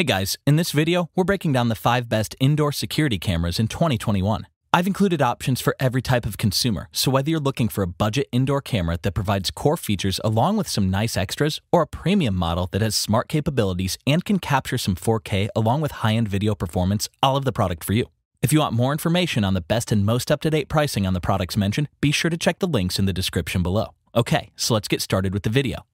Hey guys, in this video, we're breaking down the 5 best indoor security cameras in 2021. I've included options for every type of consumer, so whether you're looking for a budget indoor camera that provides core features along with some nice extras, or a premium model that has smart capabilities and can capture some 4K along with high-end video performance, I'll have the product for you. If you want more information on the best and most up-to-date pricing on the products mentioned, be sure to check the links in the description below. Okay, so let's get started with the video.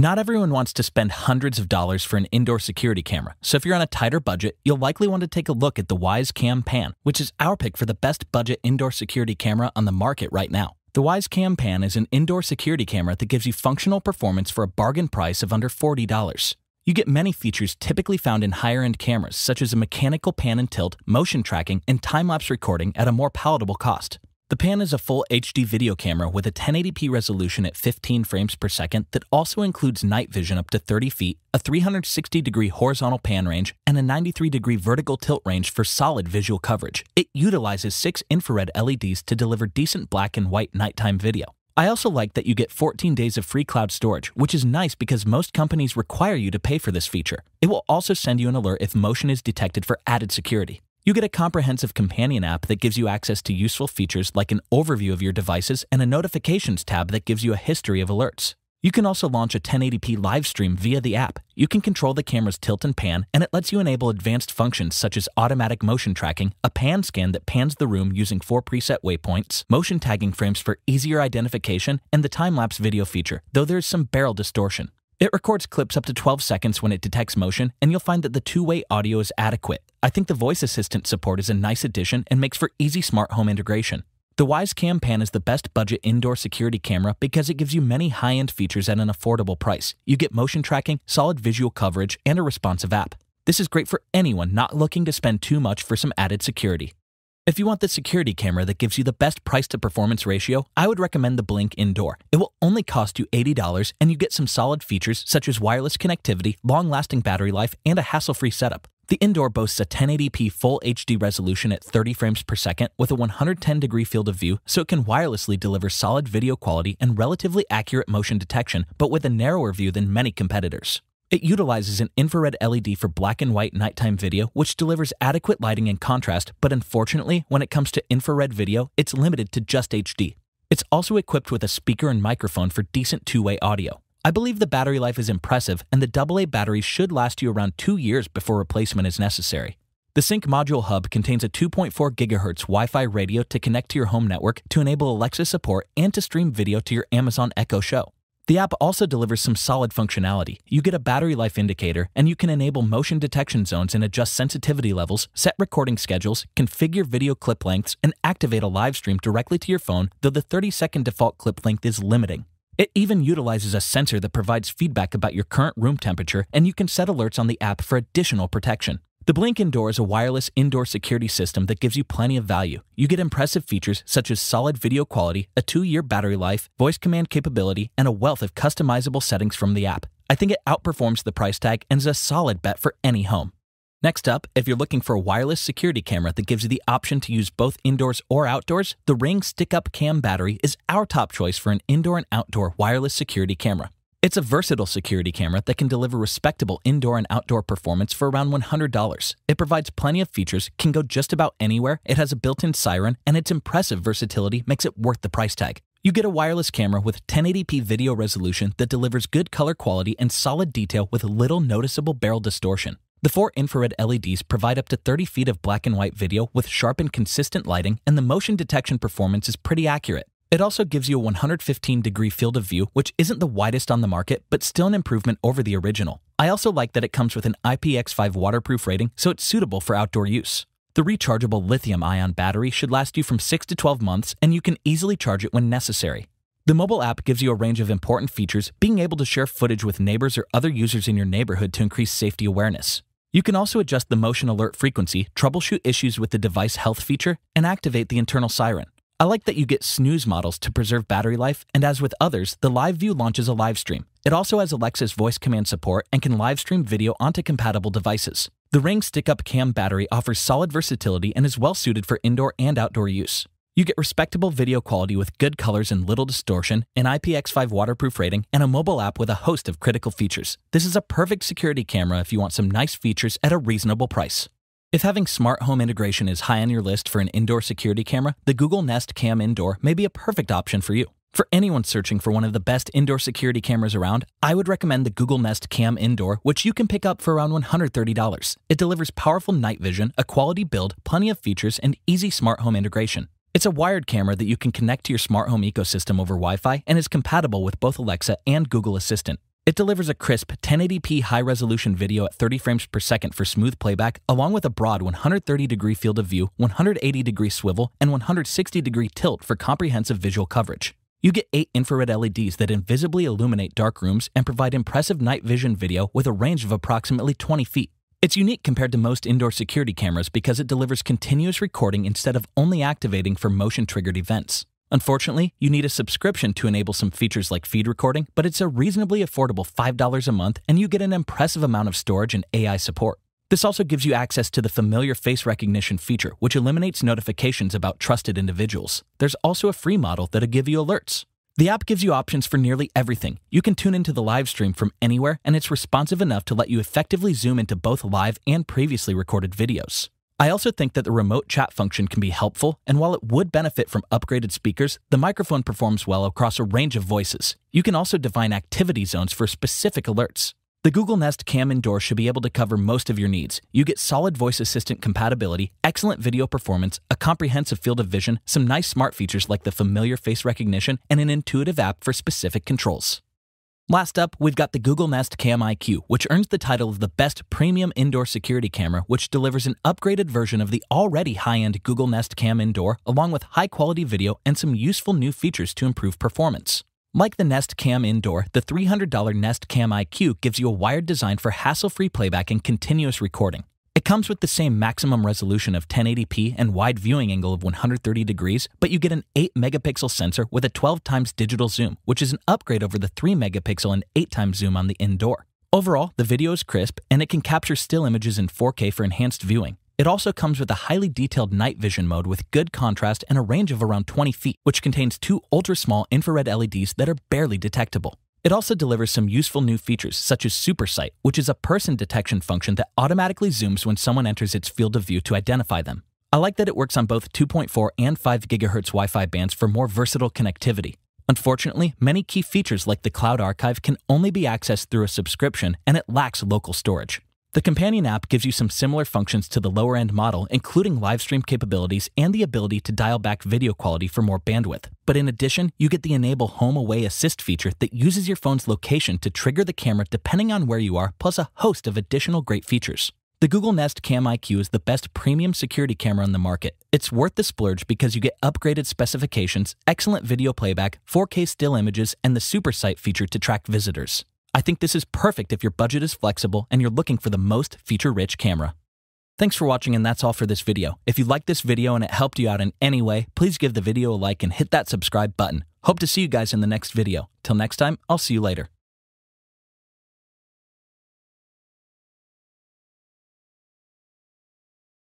Not everyone wants to spend hundreds of dollars for an indoor security camera, so if you're on a tighter budget, you'll likely want to take a look at the Wise Cam Pan, which is our pick for the best budget indoor security camera on the market right now. The Wise Cam Pan is an indoor security camera that gives you functional performance for a bargain price of under $40. You get many features typically found in higher end cameras, such as a mechanical pan and tilt, motion tracking, and time lapse recording at a more palatable cost. The Pan is a full HD video camera with a 1080p resolution at 15 frames per second that also includes night vision up to 30 feet, a 360 degree horizontal pan range, and a 93 degree vertical tilt range for solid visual coverage. It utilizes six infrared LEDs to deliver decent black and white nighttime video. I also like that you get 14 days of free cloud storage, which is nice because most companies require you to pay for this feature. It will also send you an alert if motion is detected for added security. You get a comprehensive companion app that gives you access to useful features like an overview of your devices and a notifications tab that gives you a history of alerts. You can also launch a 1080p live stream via the app. You can control the camera's tilt and pan, and it lets you enable advanced functions such as automatic motion tracking, a pan scan that pans the room using four preset waypoints, motion tagging frames for easier identification, and the time lapse video feature, though there's some barrel distortion. It records clips up to 12 seconds when it detects motion, and you'll find that the two-way audio is adequate. I think the voice assistant support is a nice addition and makes for easy smart home integration. The Wise Cam Pan is the best budget indoor security camera because it gives you many high-end features at an affordable price. You get motion tracking, solid visual coverage, and a responsive app. This is great for anyone not looking to spend too much for some added security. If you want the security camera that gives you the best price to performance ratio, I would recommend the Blink Indoor. It will only cost you $80 and you get some solid features such as wireless connectivity, long lasting battery life, and a hassle free setup. The indoor boasts a 1080p full HD resolution at 30 frames per second with a 110 degree field of view, so it can wirelessly deliver solid video quality and relatively accurate motion detection, but with a narrower view than many competitors. It utilizes an infrared LED for black and white nighttime video, which delivers adequate lighting and contrast, but unfortunately, when it comes to infrared video, it's limited to just HD. It's also equipped with a speaker and microphone for decent two-way audio. I believe the battery life is impressive, and the AA battery should last you around two years before replacement is necessary. The Sync Module Hub contains a 2.4 GHz Wi Fi radio to connect to your home network to enable Alexa support and to stream video to your Amazon Echo Show. The app also delivers some solid functionality. You get a battery life indicator, and you can enable motion detection zones and adjust sensitivity levels, set recording schedules, configure video clip lengths, and activate a live stream directly to your phone, though the 30 second default clip length is limiting. It even utilizes a sensor that provides feedback about your current room temperature, and you can set alerts on the app for additional protection. The Blink Indoor is a wireless indoor security system that gives you plenty of value. You get impressive features such as solid video quality, a two year battery life, voice command capability, and a wealth of customizable settings from the app. I think it outperforms the price tag and is a solid bet for any home. Next up, if you're looking for a wireless security camera that gives you the option to use both indoors or outdoors, the Ring Stick Up Cam battery is our top choice for an indoor and outdoor wireless security camera. It's a versatile security camera that can deliver respectable indoor and outdoor performance for around $100. It provides plenty of features, can go just about anywhere, it has a built in siren, and its impressive versatility makes it worth the price tag. You get a wireless camera with 1080p video resolution that delivers good color quality and solid detail with little noticeable barrel distortion. The four infrared LEDs provide up to 30 feet of black and white video with sharp and consistent lighting, and the motion detection performance is pretty accurate. It also gives you a 115 degree field of view, which isn't the widest on the market, but still an improvement over the original. I also like that it comes with an IPX5 waterproof rating, so it's suitable for outdoor use. The rechargeable lithium ion battery should last you from 6 to 12 months, and you can easily charge it when necessary. The mobile app gives you a range of important features, being able to share footage with neighbors or other users in your neighborhood to increase safety awareness. You can also adjust the motion alert frequency, troubleshoot issues with the device health feature, and activate the internal siren. I like that you get snooze models to preserve battery life, and as with others, the Live View launches a live stream. It also has Alexa's voice command support and can live stream video onto compatible devices. The Ring Stick Up Cam battery offers solid versatility and is well suited for indoor and outdoor use. You get respectable video quality with good colors and little distortion, an IPX5 waterproof rating, and a mobile app with a host of critical features. This is a perfect security camera if you want some nice features at a reasonable price. If having smart home integration is high on your list for an indoor security camera, the Google Nest Cam Indoor may be a perfect option for you. For anyone searching for one of the best indoor security cameras around, I would recommend the Google Nest Cam Indoor, which you can pick up for around $130. It delivers powerful night vision, a quality build, plenty of features, and easy smart home integration. It's a wired camera that you can connect to your smart home ecosystem over Wi Fi and is compatible with both Alexa and Google Assistant. It delivers a crisp 1080p high resolution video at 30 frames per second for smooth playback, along with a broad 130 degree field of view, 180 degree swivel, and 160 degree tilt for comprehensive visual coverage. You get eight infrared LEDs that invisibly illuminate dark rooms and provide impressive night vision video with a range of approximately 20 feet. It's unique compared to most indoor security cameras because it delivers continuous recording instead of only activating for motion triggered events. Unfortunately, you need a subscription to enable some features like feed recording, but it's a reasonably affordable $5 a month and you get an impressive amount of storage and AI support. This also gives you access to the familiar face recognition feature, which eliminates notifications about trusted individuals. There's also a free model that'll give you alerts. The app gives you options for nearly everything. You can tune into the live stream from anywhere, and it's responsive enough to let you effectively zoom into both live and previously recorded videos. I also think that the remote chat function can be helpful, and while it would benefit from upgraded speakers, the microphone performs well across a range of voices. You can also define activity zones for specific alerts. The Google Nest Cam Indoor should be able to cover most of your needs. You get solid voice assistant compatibility, excellent video performance, a comprehensive field of vision, some nice smart features like the familiar face recognition, and an intuitive app for specific controls. Last up, we've got the Google Nest Cam IQ, which earns the title of the best premium indoor security camera, which delivers an upgraded version of the already high-end Google Nest Cam Indoor, along with high-quality video and some useful new features to improve performance. Like the Nest Cam Indoor, the $300 Nest Cam IQ gives you a wired design for hassle-free playback and continuous recording. It comes with the same maximum resolution of 1080p and wide viewing angle of 130 degrees, but you get an 8 megapixel sensor with a 12 times digital zoom, which is an upgrade over the 3 megapixel and 8 times zoom on the indoor. Overall, the video is crisp and it can capture still images in 4K for enhanced viewing. It also comes with a highly detailed night vision mode with good contrast and a range of around 20 feet, which contains two ultra small infrared LEDs that are barely detectable. It also delivers some useful new features, such as SuperSight, which is a person detection function that automatically zooms when someone enters its field of view to identify them. I like that it works on both 2.4 and 5 GHz Wi Fi bands for more versatile connectivity. Unfortunately, many key features like the Cloud Archive can only be accessed through a subscription and it lacks local storage. The companion app gives you some similar functions to the lower end model, including live stream capabilities and the ability to dial back video quality for more bandwidth. But in addition, you get the Enable Home Away Assist feature that uses your phone's location to trigger the camera depending on where you are, plus a host of additional great features. The Google Nest Cam IQ is the best premium security camera on the market. It's worth the splurge because you get upgraded specifications, excellent video playback, 4K still images, and the super sight feature to track visitors. I think this is perfect if your budget is flexible and you're looking for the most feature-rich camera. Thanks for watching and that's all for this video. If you liked this video and it helped you out in any way, please give the video a like and hit that subscribe button. Hope to see you guys in the next video. Till next time, I'll see you later.